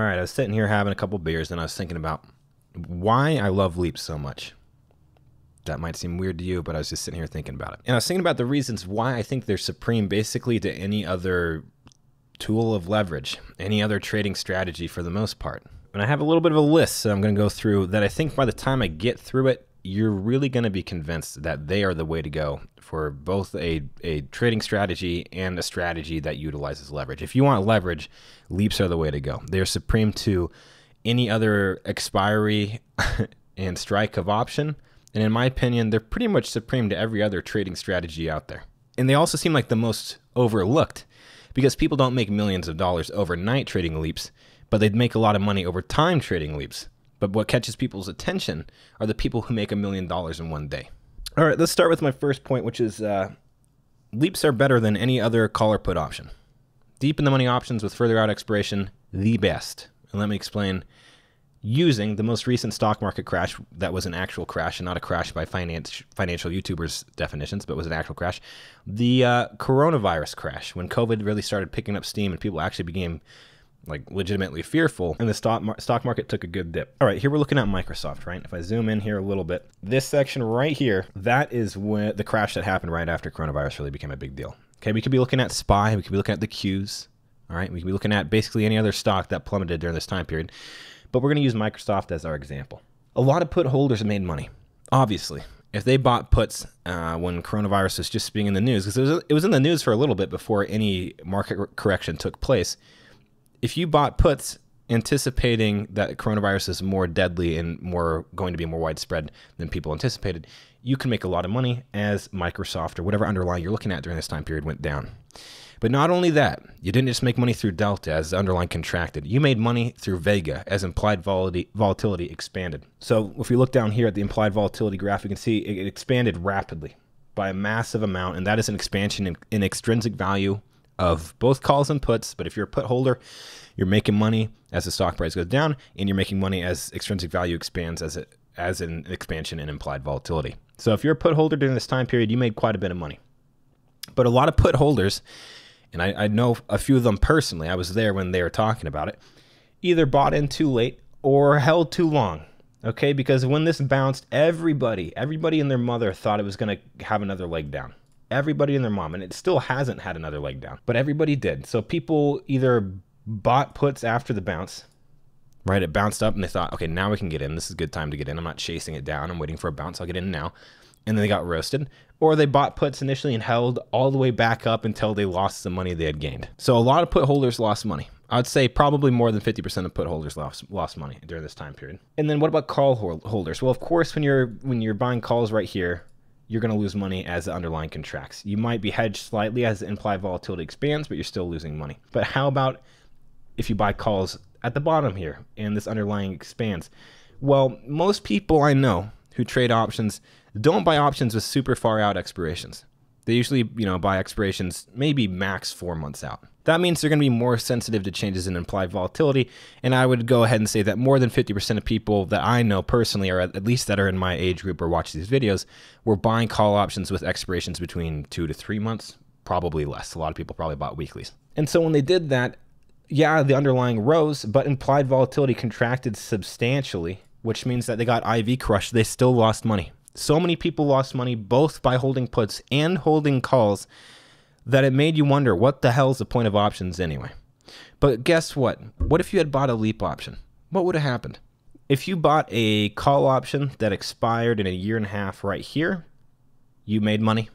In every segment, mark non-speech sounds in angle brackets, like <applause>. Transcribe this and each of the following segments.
All right, I was sitting here having a couple beers, and I was thinking about why I love leaps so much. That might seem weird to you, but I was just sitting here thinking about it. And I was thinking about the reasons why I think they're supreme basically to any other tool of leverage, any other trading strategy for the most part. And I have a little bit of a list that I'm going to go through that I think by the time I get through it, you're really going to be convinced that they are the way to go for both a, a trading strategy and a strategy that utilizes leverage. If you want leverage, leaps are the way to go. They're supreme to any other expiry <laughs> and strike of option. And in my opinion, they're pretty much supreme to every other trading strategy out there. And they also seem like the most overlooked because people don't make millions of dollars overnight trading leaps, but they'd make a lot of money over time trading leaps. But what catches people's attention are the people who make a million dollars in one day. All right, let's start with my first point, which is uh, leaps are better than any other call or put option. Deep in the money options with further out expiration, the best. And let me explain using the most recent stock market crash that was an actual crash and not a crash by finance, financial YouTubers' definitions, but was an actual crash. The uh, coronavirus crash, when COVID really started picking up steam and people actually became like legitimately fearful, and the stock mar stock market took a good dip. All right, here we're looking at Microsoft, right? If I zoom in here a little bit, this section right here, that is when the crash that happened right after coronavirus really became a big deal. Okay, we could be looking at SPY, we could be looking at the Qs, all right, we could be looking at basically any other stock that plummeted during this time period, but we're going to use Microsoft as our example. A lot of put holders made money, obviously. If they bought puts uh, when coronavirus was just being in the news, because it, it was in the news for a little bit before any market correction took place, if you bought puts anticipating that coronavirus is more deadly and more going to be more widespread than people anticipated, you can make a lot of money as Microsoft or whatever underlying you're looking at during this time period went down. But not only that, you didn't just make money through Delta as the underlying contracted. You made money through Vega as implied volatility expanded. So if we look down here at the implied volatility graph, you can see it expanded rapidly by a massive amount, and that is an expansion in, in extrinsic value of both calls and puts. But if you're a put holder, you're making money as the stock price goes down, and you're making money as extrinsic value expands as it as an expansion in implied volatility. So if you're a put holder during this time period, you made quite a bit of money. But a lot of put holders, and I, I know a few of them personally, I was there when they were talking about it, either bought in too late or held too long. Okay, because when this bounced, everybody, everybody and their mother thought it was going to have another leg down everybody and their mom, and it still hasn't had another leg down, but everybody did. So people either bought puts after the bounce, right? It bounced up and they thought, okay, now we can get in. This is a good time to get in. I'm not chasing it down. I'm waiting for a bounce. I'll get in now. And then they got roasted. Or they bought puts initially and held all the way back up until they lost the money they had gained. So a lot of put holders lost money. I'd say probably more than 50% of put holders lost, lost money during this time period. And then what about call holders? Well, of course, when you're when you're buying calls right here, you're going to lose money as the underlying contracts. You might be hedged slightly as the implied volatility expands, but you're still losing money. But how about if you buy calls at the bottom here and this underlying expands? Well, most people I know who trade options don't buy options with super far out expirations. They usually, you know, buy expirations maybe max four months out. That means they're going to be more sensitive to changes in implied volatility, and I would go ahead and say that more than 50% of people that I know personally, or at least that are in my age group or watch these videos, were buying call options with expirations between two to three months, probably less. A lot of people probably bought weeklies. And so when they did that, yeah, the underlying rose, but implied volatility contracted substantially, which means that they got IV crushed. They still lost money. So many people lost money both by holding puts and holding calls that it made you wonder what the hell's the point of options anyway. But guess what? What if you had bought a leap option? What would have happened? If you bought a call option that expired in a year and a half right here, you made money.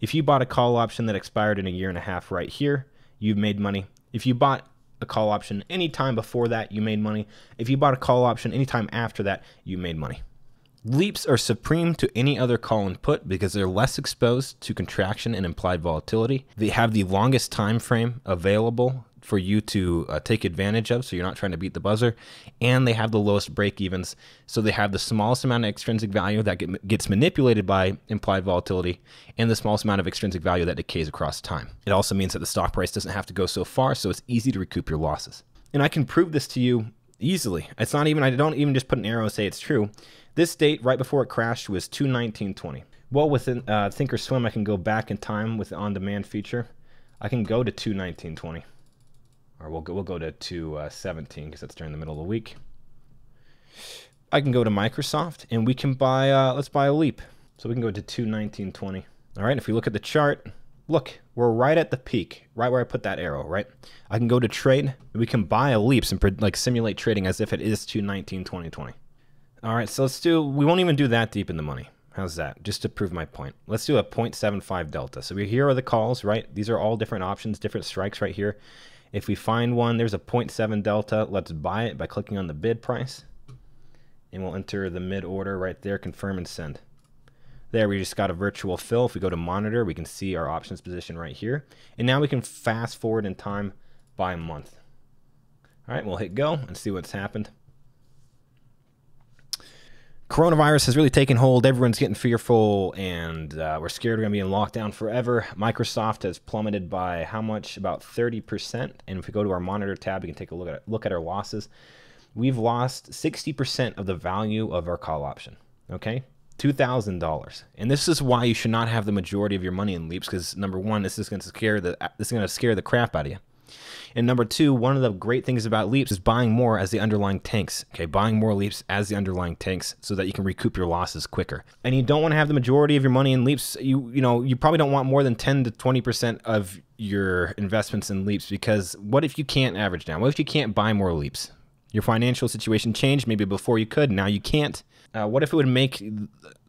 If you bought a call option that expired in a year and a half right here, you made money. If you bought a call option anytime before that, you made money. If you bought a call option anytime after that, you made money. Leaps are supreme to any other call and put because they're less exposed to contraction and implied volatility. They have the longest time frame available for you to uh, take advantage of so you're not trying to beat the buzzer and they have the lowest break evens so they have the smallest amount of extrinsic value that get, gets manipulated by implied volatility and the smallest amount of extrinsic value that decays across time it also means that the stock price doesn't have to go so far so it's easy to recoup your losses and i can prove this to you easily. It's not even, I don't even just put an arrow and say it's true. This date, right before it crashed, was 21920. Well, with uh, Thinkorswim, I can go back in time with the on-demand feature. I can go to 21920. Or we'll go, we'll go to 217 uh, because that's during the middle of the week. I can go to Microsoft and we can buy, uh, let's buy a leap. So we can go to 21920. All right, if we look at the chart, look, we're right at the peak, right where I put that arrow, right? I can go to trade. We can buy a leaps and like simulate trading as if it is 219, 2020. All right, so let's do, we won't even do that deep in the money. How's that? Just to prove my point. Let's do a 0.75 delta. So here are the calls, right? These are all different options, different strikes right here. If we find one, there's a 0.7 delta. Let's buy it by clicking on the bid price. And we'll enter the mid order right there, confirm and send. There we just got a virtual fill. If we go to monitor, we can see our options position right here. And now we can fast forward in time by month. All right, we'll hit go and see what's happened. Coronavirus has really taken hold. Everyone's getting fearful and uh, we're scared we're going to be in lockdown forever. Microsoft has plummeted by how much? About 30%. And if we go to our monitor tab, we can take a look at, look at our losses. We've lost 60% of the value of our call option. Okay, $2,000. And this is why you should not have the majority of your money in leaps because number one, this is going to scare the this is going to scare the crap out of you. And number two, one of the great things about leaps is buying more as the underlying tanks. Okay, buying more leaps as the underlying tanks so that you can recoup your losses quicker. And you don't want to have the majority of your money in leaps. You you know you probably don't want more than ten to twenty percent of your investments in leaps because what if you can't average down? What if you can't buy more leaps? Your financial situation changed maybe before you could, now you can't. Uh, what if it would make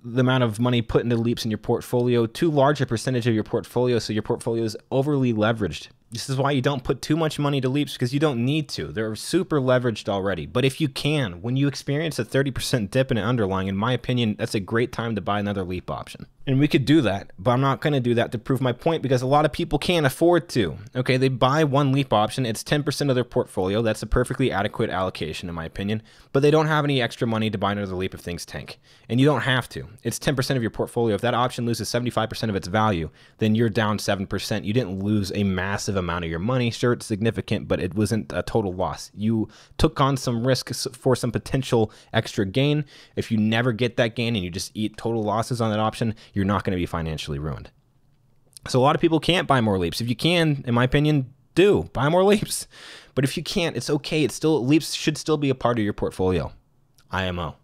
the amount of money put into leaps in your portfolio too large a percentage of your portfolio so your portfolio is overly leveraged? This is why you don't put too much money to leaps because you don't need to. They're super leveraged already. But if you can, when you experience a 30% dip in an underlying, in my opinion, that's a great time to buy another leap option. And we could do that, but I'm not going to do that to prove my point because a lot of people can't afford to. Okay, they buy one leap option, it's 10% of their portfolio. That's a perfectly adequate allocation, in my opinion, but they don't have any extra money to buy another leap if things tank. And you don't have to. It's 10% of your portfolio. If that option loses 75% of its value, then you're down 7%. You didn't lose a massive amount of your money. Sure, it's significant, but it wasn't a total loss. You took on some risk for some potential extra gain. If you never get that gain and you just eat total losses on that option, you're you're not going to be financially ruined. So a lot of people can't buy more leaps. If you can, in my opinion, do buy more <laughs> leaps. But if you can't, it's okay. It's still leaps should still be a part of your portfolio. IMO.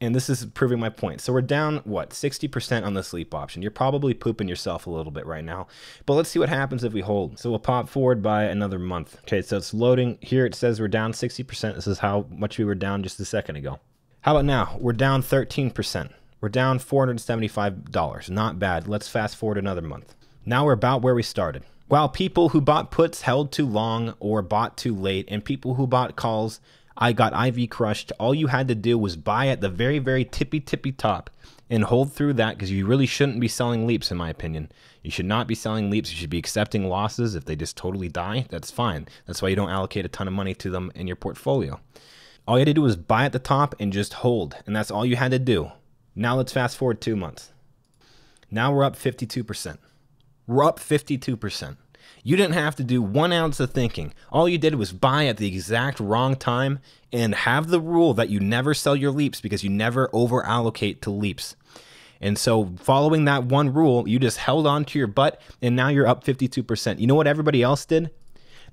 And this is proving my point. So we're down what 60% on the sleep option. You're probably pooping yourself a little bit right now. But let's see what happens if we hold. So we'll pop forward by another month. Okay, so it's loading. Here it says we're down 60%. This is how much we were down just a second ago. How about now? We're down 13%. We're down $475. Not bad. Let's fast forward another month. Now we're about where we started. While people who bought puts held too long or bought too late, and people who bought calls, I got IV crushed. All you had to do was buy at the very, very tippy, tippy top and hold through that because you really shouldn't be selling leaps, in my opinion. You should not be selling leaps. You should be accepting losses. If they just totally die, that's fine. That's why you don't allocate a ton of money to them in your portfolio. All you had to do was buy at the top and just hold, and that's all you had to do. Now let's fast forward two months. Now we're up 52%. We're up 52%. You didn't have to do one ounce of thinking. All you did was buy at the exact wrong time and have the rule that you never sell your leaps because you never over allocate to leaps. And so, following that one rule, you just held on to your butt and now you're up 52%. You know what everybody else did?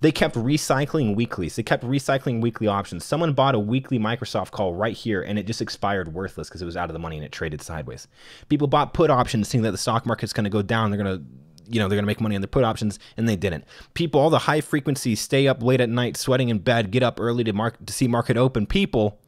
They kept recycling weekly. they kept recycling weekly options. Someone bought a weekly Microsoft call right here and it just expired worthless because it was out of the money and it traded sideways. People bought put options seeing that the stock market's going to go down. They're going to you know they're going to make money on their put options and they didn't people all the high frequency stay up late at night sweating in bed get up early to mark to see market open people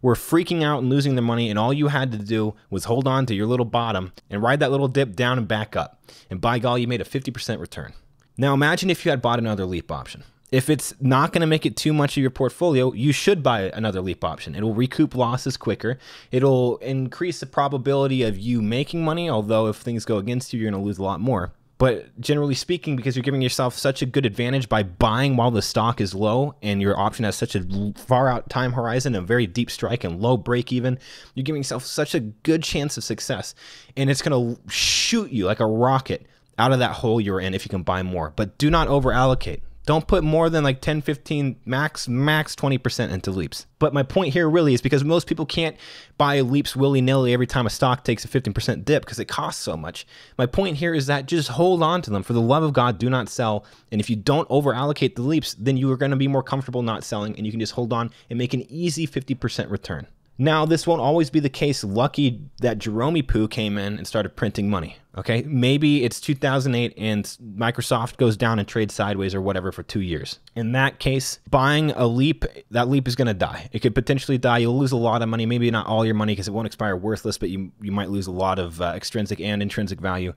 were freaking out and losing their money and all you had to do was hold on to your little bottom and ride that little dip down and back up and by golly you made a 50% return now imagine if you had bought another leap option. If it's not going to make it too much of your portfolio, you should buy another leap option. It'll recoup losses quicker. It'll increase the probability of you making money, although if things go against you, you're going to lose a lot more. But generally speaking, because you're giving yourself such a good advantage by buying while the stock is low and your option has such a far out time horizon, a very deep strike and low break even, you're giving yourself such a good chance of success. And it's going to shoot you like a rocket out of that hole you're in if you can buy more. But do not over allocate. Don't put more than like 10, 15, max, max 20% into leaps. But my point here really is because most people can't buy leaps willy nilly every time a stock takes a 15% dip because it costs so much. My point here is that just hold on to them. For the love of God, do not sell. And if you don't over allocate the leaps, then you are going to be more comfortable not selling and you can just hold on and make an easy 50% return. Now, this won't always be the case. Lucky that Jerome Poo came in and started printing money. Okay, maybe it's 2008 and Microsoft goes down and trades sideways or whatever for two years. In that case, buying a leap, that leap is going to die. It could potentially die. You'll lose a lot of money, maybe not all your money because it won't expire worthless, but you, you might lose a lot of uh, extrinsic and intrinsic value.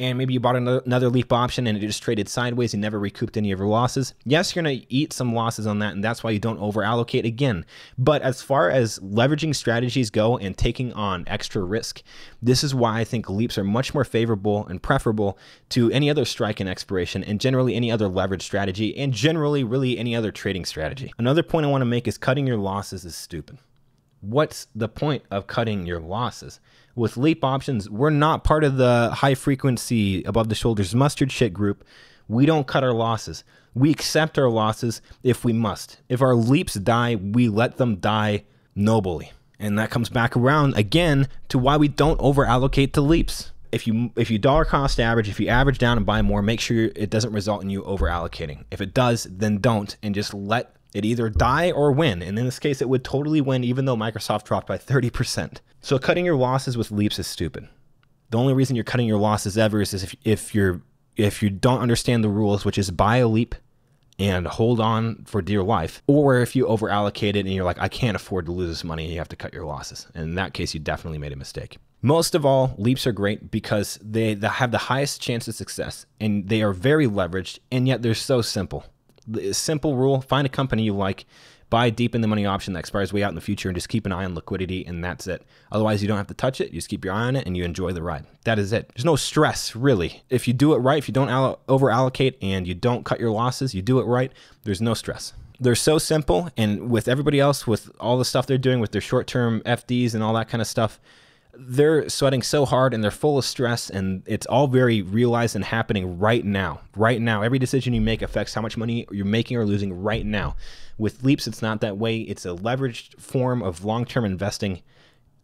And maybe you bought another, another leap option and it just traded sideways and never recouped any of your losses. Yes, you're going to eat some losses on that, and that's why you don't over allocate again. But as far as leveraging strategies go and taking on extra risk, this is why I think leaps are much more favorable favorable and preferable to any other strike and expiration and generally any other leverage strategy and generally really any other trading strategy. Another point I want to make is cutting your losses is stupid. What's the point of cutting your losses? With leap options, we're not part of the high frequency above the shoulders mustard shit group. We don't cut our losses. We accept our losses if we must. If our leaps die, we let them die nobly. And that comes back around again to why we don't over allocate to leaps if you if you dollar cost average, if you average down and buy more, make sure it doesn't result in you over allocating. If it does, then don't and just let it either die or win. And in this case, it would totally win, even though Microsoft dropped by 30%. So cutting your losses with leaps is stupid. The only reason you're cutting your losses ever is if if you're if you don't understand the rules, which is buy a leap, and hold on for dear life, or if you overallocate it and you're like, I can't afford to lose this money, you have to cut your losses. And in that case, you definitely made a mistake. Most of all, leaps are great because they have the highest chance of success and they are very leveraged, and yet they're so simple. The simple rule find a company you like buy deep in the money option that expires way out in the future and just keep an eye on liquidity and that's it. Otherwise, you don't have to touch it. You just keep your eye on it and you enjoy the ride. That is it. There's no stress, really. If you do it right, if you don't over allocate and you don't cut your losses, you do it right, there's no stress they're so simple and with everybody else with all the stuff they're doing with their short-term FDs and all that kind of stuff they're sweating so hard and they're full of stress and it's all very realized and happening right now right now every decision you make affects how much money you're making or losing right now with leaps it's not that way it's a leveraged form of long-term investing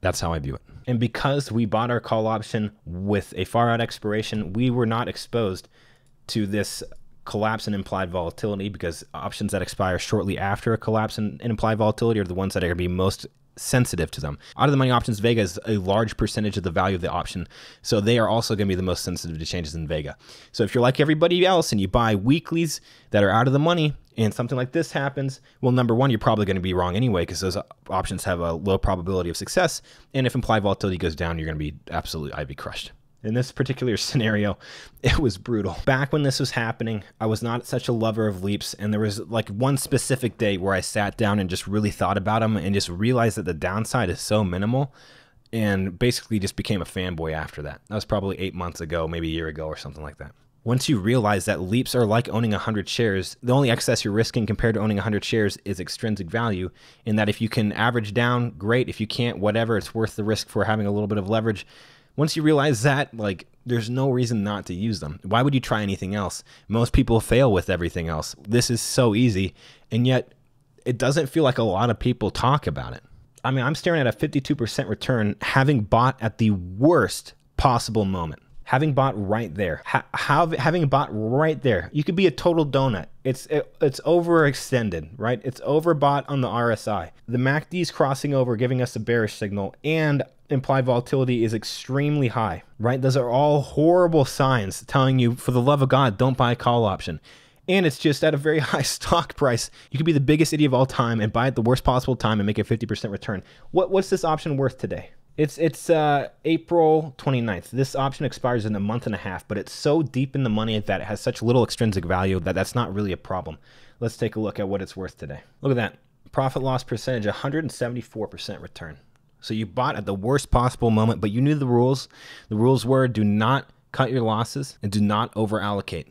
that's how i view it and because we bought our call option with a far out expiration we were not exposed to this collapse and implied volatility because options that expire shortly after a collapse and implied volatility are the ones that are going to be most sensitive to them. Out of the money options, Vega is a large percentage of the value of the option, so they are also going to be the most sensitive to changes in Vega. So if you're like everybody else and you buy weeklies that are out of the money and something like this happens, well, number one, you're probably going to be wrong anyway because those options have a low probability of success. And if implied volatility goes down, you're going to be absolutely I'd be crushed. In this particular <laughs> scenario, it was brutal. Back when this was happening, I was not such a lover of leaps, and there was like one specific day where I sat down and just really thought about them and just realized that the downside is so minimal and basically just became a fanboy after that. That was probably eight months ago, maybe a year ago or something like that. Once you realize that leaps are like owning 100 shares, the only excess you're risking compared to owning 100 shares is extrinsic value. In that, if you can average down, great. If you can't, whatever, it's worth the risk for having a little bit of leverage once you realize that, like, there's no reason not to use them. Why would you try anything else? Most people fail with everything else. This is so easy, and yet it doesn't feel like a lot of people talk about it. I mean, I'm staring at a 52% return having bought at the worst possible moment. Having bought right there, ha- having bought right there, you could be a total donut. It's it, it's overextended, right? It's overbought on the RSI. The MACD is crossing over, giving us a bearish signal, and implied volatility is extremely high, right? Those are all horrible signs telling you, for the love of God, don't buy a call option. And it's just at a very <laughs> high stock price. You could be the biggest idiot of all time and buy at the worst possible time and make a 50% return. What, what's this option worth today? It's it's uh, April 29th. This option expires in a month and a half, but it's so deep in the money that it has such little extrinsic value that that's not really a problem. Let's take a look at what it's worth today. Look at that. Profit loss percentage, 174% return. So you bought at the worst possible moment, but you knew the rules. The rules were do not cut your losses and do not over allocate.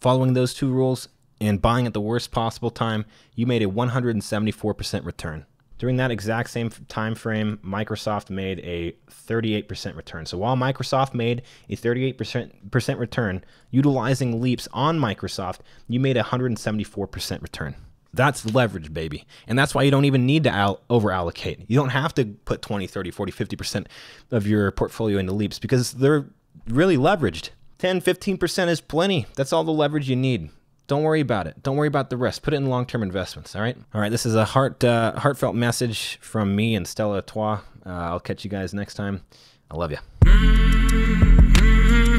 Following those two rules and buying at the worst possible time, you made a 174% return. During that exact same time frame, Microsoft made a 38% return. So while Microsoft made a 38% return utilizing leaps on Microsoft, you made a 174% return. That's leverage, baby. And that's why you don't even need to al- over allocate. You don't have to put 20, 30, 40, 50% of your portfolio into leaps because they're really leveraged. 10, 15% is plenty. That's all the leverage you need. Don't worry about it. Don't worry about the rest. Put it in long-term investments. All right. All right. This is a heart, uh, heartfelt message from me and Stella Trois. Uh, I'll catch you guys next time. I love you.